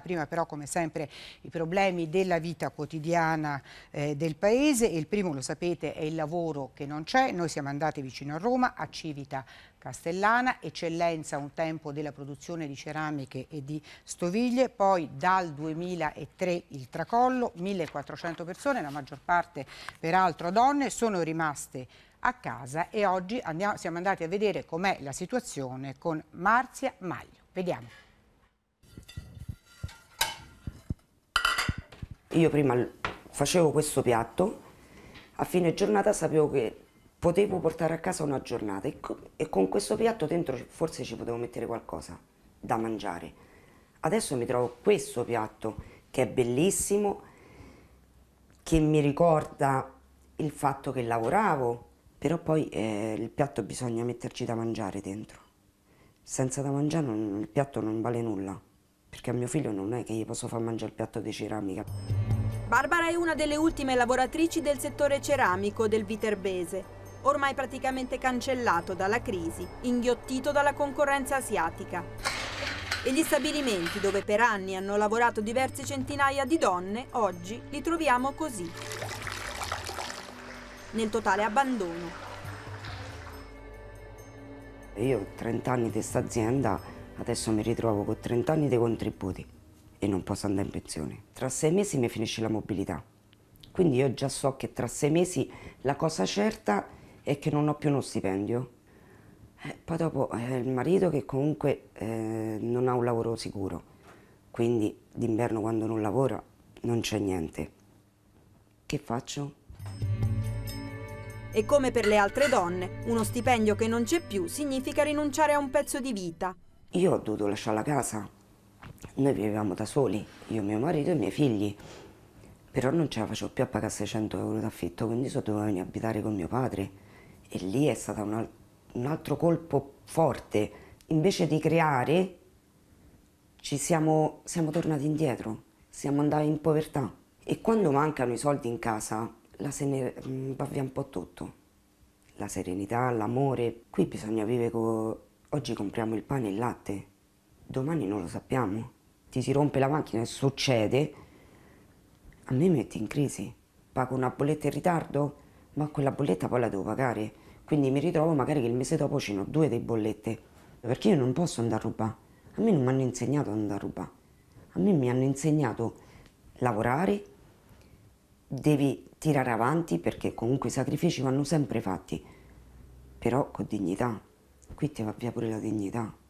prima però come sempre i problemi della vita quotidiana eh, del paese e il primo lo sapete è il lavoro che non c'è, noi siamo andati vicino a Roma, a Civita Castellana, eccellenza un tempo della produzione di ceramiche e di stoviglie, poi dal 2003 il tracollo, 1400 persone, la maggior parte peraltro donne, sono rimaste a casa e oggi andiamo, siamo andati a vedere com'è la situazione con Marzia Maglio. Vediamo. Io prima facevo questo piatto, a fine giornata sapevo che potevo portare a casa una giornata e, co e con questo piatto dentro forse ci potevo mettere qualcosa da mangiare. Adesso mi trovo questo piatto che è bellissimo, che mi ricorda il fatto che lavoravo, però poi eh, il piatto bisogna metterci da mangiare dentro. Senza da mangiare non, il piatto non vale nulla, perché a mio figlio non è che gli posso far mangiare il piatto di ceramica. Barbara è una delle ultime lavoratrici del settore ceramico del Viterbese, ormai praticamente cancellato dalla crisi, inghiottito dalla concorrenza asiatica. E gli stabilimenti dove per anni hanno lavorato diverse centinaia di donne, oggi li troviamo così, nel totale abbandono. Io ho 30 anni di questa azienda, adesso mi ritrovo con 30 anni di contributi e non posso andare in pensione. Tra sei mesi mi finisce la mobilità. Quindi io già so che tra sei mesi la cosa certa è che non ho più uno stipendio. E eh, poi dopo è eh, il marito che comunque eh, non ha un lavoro sicuro, quindi d'inverno quando non lavora non c'è niente. Che faccio? E come per le altre donne, uno stipendio che non c'è più significa rinunciare a un pezzo di vita. Io ho dovuto lasciare la casa, noi vivevamo da soli, io, mio marito e i miei figli, però non ce la facevo più a pagare 600 euro d'affitto, quindi so dovevo venire a abitare con mio padre e lì è stato un, al un altro colpo forte. Invece di creare, ci siamo, siamo tornati indietro, siamo andati in povertà e quando mancano i soldi in casa la se mm, va via un po' tutto. La serenità, l'amore, qui bisogna vivere con... Oggi compriamo il pane e il latte, domani non lo sappiamo, ti si rompe la macchina e succede, a me metti in crisi. Pago una bolletta in ritardo, ma quella bolletta poi la devo pagare. Quindi mi ritrovo magari che il mese dopo ce n'ho due di bollette. Perché io non posso andare a rubare. A me non mi hanno insegnato ad andare a rubare. A me mi hanno insegnato lavorare, devi tirare avanti perché comunque i sacrifici vanno sempre fatti, però con dignità. Qui ti va via pure la dignità.